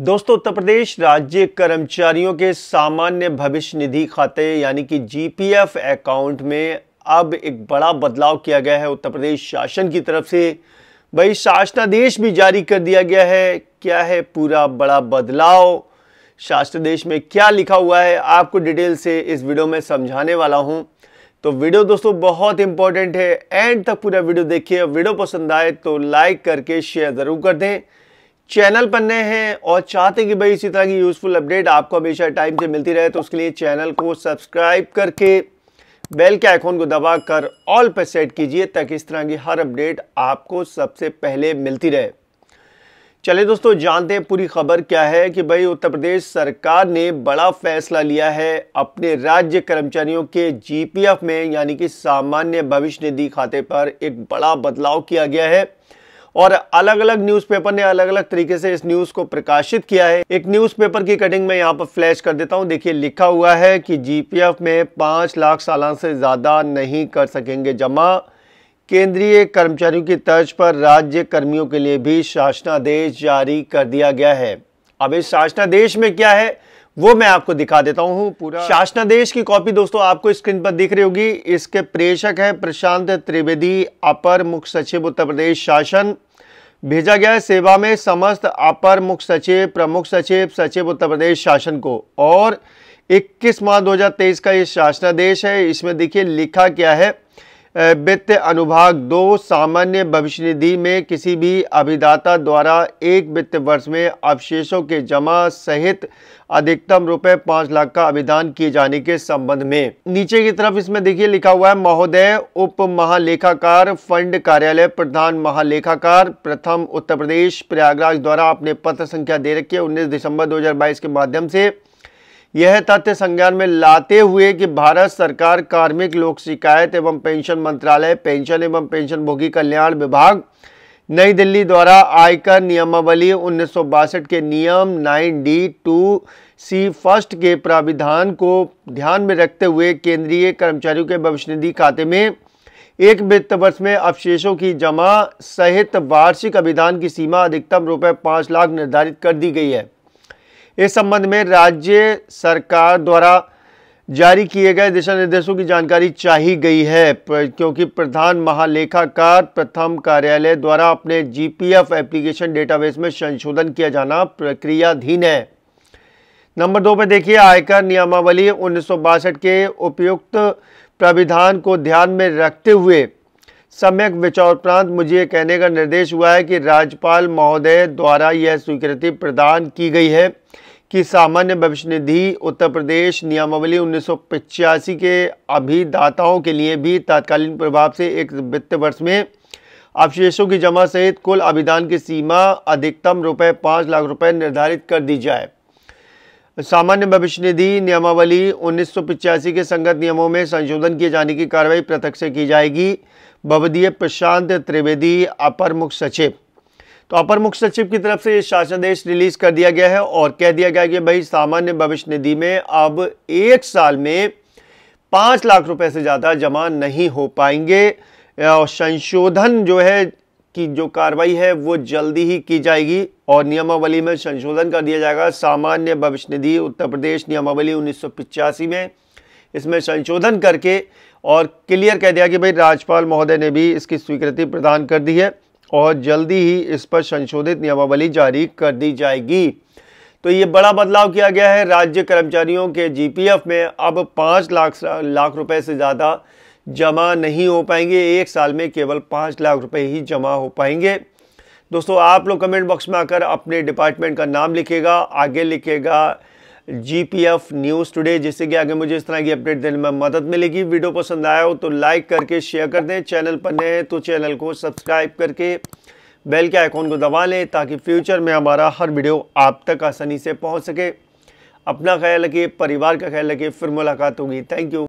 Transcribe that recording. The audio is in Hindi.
दोस्तों उत्तर प्रदेश राज्य कर्मचारियों के सामान्य भविष्य निधि खाते यानी कि जीपीएफ अकाउंट में अब एक बड़ा बदलाव किया गया है उत्तर प्रदेश शासन की तरफ से भाई शासनादेश भी जारी कर दिया गया है क्या है पूरा बड़ा बदलाव शासनादेश में क्या लिखा हुआ है आपको डिटेल से इस वीडियो में समझाने वाला हूँ तो वीडियो दोस्तों बहुत इंपॉर्टेंट है एंड तक पूरा वीडियो देखिए वीडियो पसंद आए तो लाइक करके शेयर ज़रूर कर दें चैनल बनने हैं और चाहते कि भाई इसी तरह की यूज़फुल अपडेट आपको हमेशा टाइम से मिलती रहे तो उसके लिए चैनल को सब्सक्राइब करके बेल के आइकॉन को दबा कर ऑल पर सेट कीजिए ताकि इस तरह की हर अपडेट आपको सबसे पहले मिलती रहे चले दोस्तों जानते हैं पूरी खबर क्या है कि भाई उत्तर प्रदेश सरकार ने बड़ा फैसला लिया है अपने राज्य कर्मचारियों के जीपीएफ में यानी कि सामान्य भविष्य निधि खाते पर एक बड़ा बदलाव किया गया है और अलग अलग न्यूज़पेपर ने अलग अलग तरीके से इस न्यूज़ को प्रकाशित किया है एक न्यूज़पेपर की कटिंग में यहाँ पर फ्लैश कर देता हूँ देखिए लिखा हुआ है कि जीपीएफ में पाँच लाख साल से ज़्यादा नहीं कर सकेंगे जमा केंद्रीय कर्मचारियों की तर्ज पर राज्य कर्मियों के लिए भी शासनादेश जारी कर दिया गया है अब इस शासनादेश में क्या है वो मैं आपको दिखा देता हूं पूरा शासनादेश की कॉपी दोस्तों आपको स्क्रीन पर दिख रही होगी इसके प्रेषक हैं प्रशांत त्रिवेदी अपर मुख्य सचिव उत्तर प्रदेश शासन भेजा गया है सेवा में समस्त अपर मुख्य सचिव प्रमुख सचिव सचिव उत्तर प्रदेश शासन को और 21 मार्च 2023 का ये शासनादेश है इसमें देखिए लिखा क्या है वित्त अनुभाग दो सामान्य भविष्य निधि में किसी भी अभिदाता द्वारा एक वित्त वर्ष में अवशेषों के जमा सहित अधिकतम रुपए पांच लाख का अभिदान किए जाने के संबंध में नीचे की तरफ इसमें देखिए लिखा हुआ है महोदय उप महालेखाकार फंड कार्यालय प्रधान महालेखाकार प्रथम उत्तर प्रदेश प्रयागराज द्वारा अपने पत्र संख्या दे रखी है उन्नीस दिसंबर दो के माध्यम से यह तथ्य संज्ञान में लाते हुए कि भारत सरकार कार्मिक लोक शिकायत एवं पेंशन मंत्रालय पेंशन एवं पेंशनभोगी कल्याण विभाग नई दिल्ली द्वारा आयकर नियमावली उन्नीस के नियम 9 डी टू सी फर्स्ट के प्राविधान को ध्यान में रखते हुए केंद्रीय कर्मचारियों के भविष्य निधि खाते में एक वित्त वर्ष में अवशेषों की जमा सहित वार्षिक अभिधान की सीमा अधिकतम रुपये पाँच लाख निर्धारित कर दी गई है इस संबंध में राज्य सरकार द्वारा जारी किए गए दिशा निर्देशों की जानकारी चाही गई है क्योंकि प्रधान महालेखाकार प्रथम कार्यालय द्वारा अपने जीपीएफ एप्लीकेशन डेटाबेस में संशोधन किया जाना प्रक्रियाधीन है नंबर दो पर देखिए आयकर नियमावली उन्नीस के उपयुक्त प्राविधान को ध्यान में रखते हुए सम्यक विचार उपरांत मुझे ये कहने का निर्देश हुआ है कि राज्यपाल महोदय द्वारा यह स्वीकृति प्रदान की गई है कि सामान्य भविष्य निधि उत्तर प्रदेश नियमावली उन्नीस के अभिदाताओं के लिए भी तात्कालीन प्रभाव से एक वित्त वर्ष में अवशेषों की जमा सहित कुल अभिदान की सीमा अधिकतम रुपये पाँच लाख रुपये निर्धारित कर दी जाए सामान्य भविष्य निधि नियमावली उन्नीस के संगत नियमों में संशोधन किए जाने की कार्रवाई पृथक से की जाएगी भवदीय प्रशांत त्रिवेदी अपर मुख्य सचिव तो अपर मुख्य सचिव की तरफ से ये शासनादेश रिलीज कर दिया गया है और कह दिया गया कि भाई सामान्य भविष्य निधि में अब एक साल में पाँच लाख रुपए से ज़्यादा जमा नहीं हो पाएंगे और संशोधन जो है की जो कार्रवाई है वो जल्दी ही की जाएगी और नियमावली में संशोधन कर दिया जाएगा सामान्य भविष्य निधि उत्तर प्रदेश नियमावली उन्नीस में इसमें संशोधन करके और क्लियर कह दिया कि भाई राज्यपाल महोदय ने भी इसकी स्वीकृति प्रदान कर दी है और जल्दी ही इस पर संशोधित नियमावली जारी कर दी जाएगी तो ये बड़ा बदलाव किया गया है राज्य कर्मचारियों के जीपीएफ में अब पाँच लाख लाख रुपए से ज़्यादा जमा नहीं हो पाएंगे एक साल में केवल पाँच लाख रुपए ही जमा हो पाएंगे दोस्तों आप लोग कमेंट बॉक्स में आकर अपने डिपार्टमेंट का नाम लिखेगा आगे लिखेगा जीपीएफ न्यूज़ टुडे जिससे कि आगे मुझे इस तरह की अपडेट देने में मदद मिलेगी वीडियो पसंद आया हो तो लाइक करके शेयर कर दें चैनल पर नए हैं तो चैनल को सब्सक्राइब करके बेल के आइकॉन को दबा लें ताकि फ्यूचर में हमारा हर वीडियो आप तक आसानी से पहुँच सके अपना ख्याल रखिए परिवार का ख्याल रखिए फिर मुलाकात होगी थैंक यू